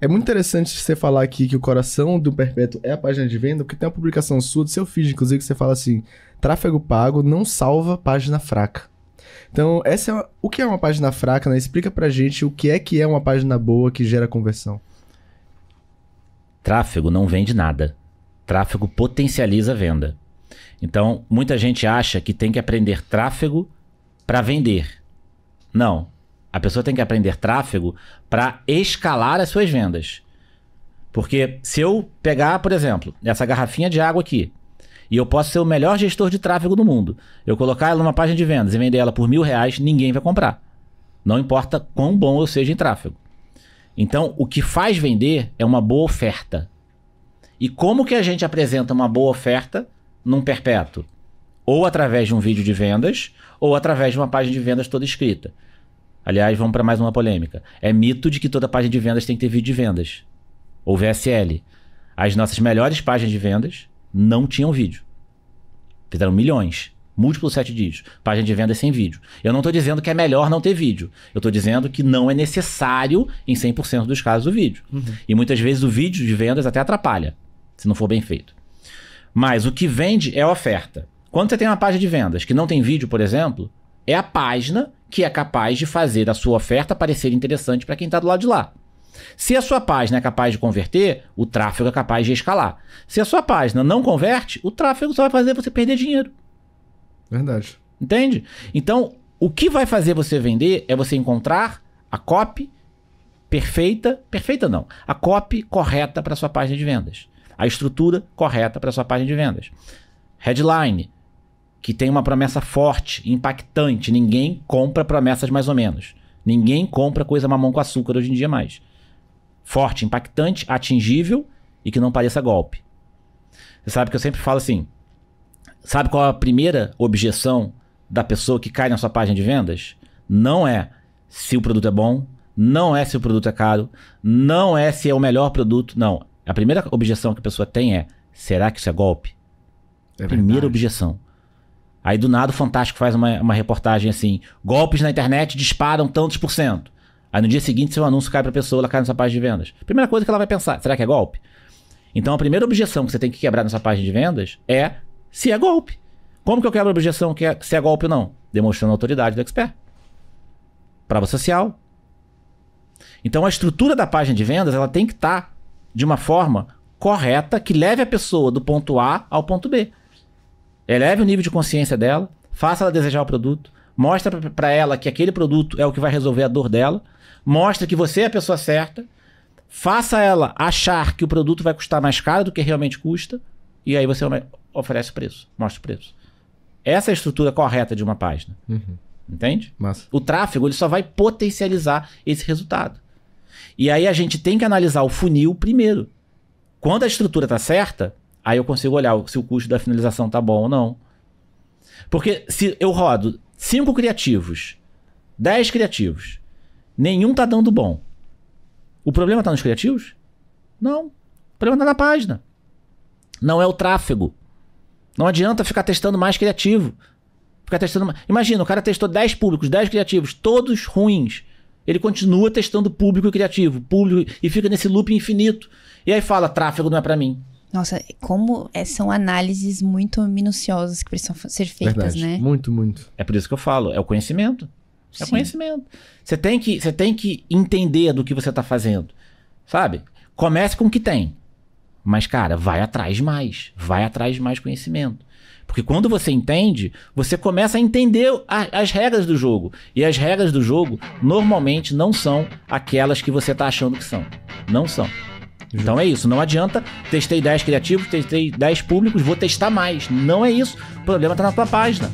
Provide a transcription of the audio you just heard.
É muito interessante você falar aqui que o coração do Perpétuo é a página de venda, porque tem uma publicação sua do seu feed, inclusive, que você fala assim: tráfego pago não salva página fraca. Então, essa é uma... o que é uma página fraca, né? Explica pra gente o que é que é uma página boa que gera conversão. Tráfego não vende nada. Tráfego potencializa a venda. Então, muita gente acha que tem que aprender tráfego para vender. Não. A pessoa tem que aprender tráfego para escalar as suas vendas. Porque se eu pegar, por exemplo, essa garrafinha de água aqui, e eu posso ser o melhor gestor de tráfego do mundo, eu colocar ela numa página de vendas e vender ela por mil reais, ninguém vai comprar. Não importa quão bom eu seja em tráfego. Então, o que faz vender é uma boa oferta. E como que a gente apresenta uma boa oferta num perpétuo? Ou através de um vídeo de vendas, ou através de uma página de vendas toda escrita. Aliás, vamos para mais uma polêmica. É mito de que toda página de vendas tem que ter vídeo de vendas. Ou VSL. As nossas melhores páginas de vendas não tinham vídeo. Fizeram milhões. Múltiplos sete dígitos. Página de vendas sem vídeo. Eu não estou dizendo que é melhor não ter vídeo. Eu estou dizendo que não é necessário, em 100% dos casos, o vídeo. Uhum. E muitas vezes o vídeo de vendas até atrapalha, se não for bem feito. Mas o que vende é a oferta. Quando você tem uma página de vendas que não tem vídeo, por exemplo, é a página que é capaz de fazer a sua oferta parecer interessante para quem está do lado de lá. Se a sua página é capaz de converter, o tráfego é capaz de escalar. Se a sua página não converte, o tráfego só vai fazer você perder dinheiro. Verdade. Entende? Então, o que vai fazer você vender é você encontrar a copy perfeita, perfeita não, a copy correta para sua página de vendas, a estrutura correta para sua página de vendas. Headline, que tem uma promessa forte, impactante. Ninguém compra promessas mais ou menos. Ninguém compra coisa mamão com açúcar hoje em dia mais. Forte, impactante, atingível e que não pareça golpe. Você sabe que eu sempre falo assim: sabe qual é a primeira objeção da pessoa que cai na sua página de vendas? Não é se o produto é bom, não é se o produto é caro, não é se é o melhor produto, não. A primeira objeção que a pessoa tem é: será que isso é golpe? É primeira objeção. Aí do nada o Fantástico faz uma, uma reportagem assim: golpes na internet disparam tantos por cento. Aí no dia seguinte seu anúncio cai pra pessoa, ela cai na sua página de vendas. Primeira coisa que ela vai pensar: será que é golpe? Então a primeira objeção que você tem que quebrar nessa página de vendas é se é golpe. Como que eu quebro a objeção que é, se é golpe ou não? Demonstrando a autoridade do expert. Prova social. Então a estrutura da página de vendas ela tem que estar tá de uma forma correta que leve a pessoa do ponto A ao ponto B. Eleve o nível de consciência dela, faça ela desejar o produto, mostra para ela que aquele produto é o que vai resolver a dor dela, mostra que você é a pessoa certa, faça ela achar que o produto vai custar mais caro do que realmente custa, e aí você oferece o preço, mostra o preço. Essa é a estrutura correta de uma página. Uhum. Entende? O tráfego ele só vai potencializar esse resultado. E aí a gente tem que analisar o funil primeiro. Quando a estrutura está certa, Aí eu consigo olhar se o custo da finalização tá bom ou não. Porque se eu rodo 5 criativos, 10 criativos, nenhum tá dando bom. O problema tá nos criativos? Não. O problema tá na página. Não é o tráfego. Não adianta ficar testando mais criativo. Ficar testando mais... Imagina, o cara testou 10 públicos, 10 criativos, todos ruins. Ele continua testando público e criativo, público e fica nesse loop infinito. E aí fala: tráfego não é para mim. Nossa, como é, são análises muito minuciosas que precisam ser feitas, Verdade. né? Muito, muito. É por isso que eu falo, é o conhecimento. É Sim. conhecimento. Você tem que, você tem que entender do que você está fazendo, sabe? Comece com o que tem, mas cara, vai atrás mais, vai atrás de mais conhecimento, porque quando você entende, você começa a entender a, as regras do jogo e as regras do jogo normalmente não são aquelas que você está achando que são, não são. Então é isso, não adianta. Testei 10 criativos, testei 10 públicos, vou testar mais. Não é isso. O problema está na tua página.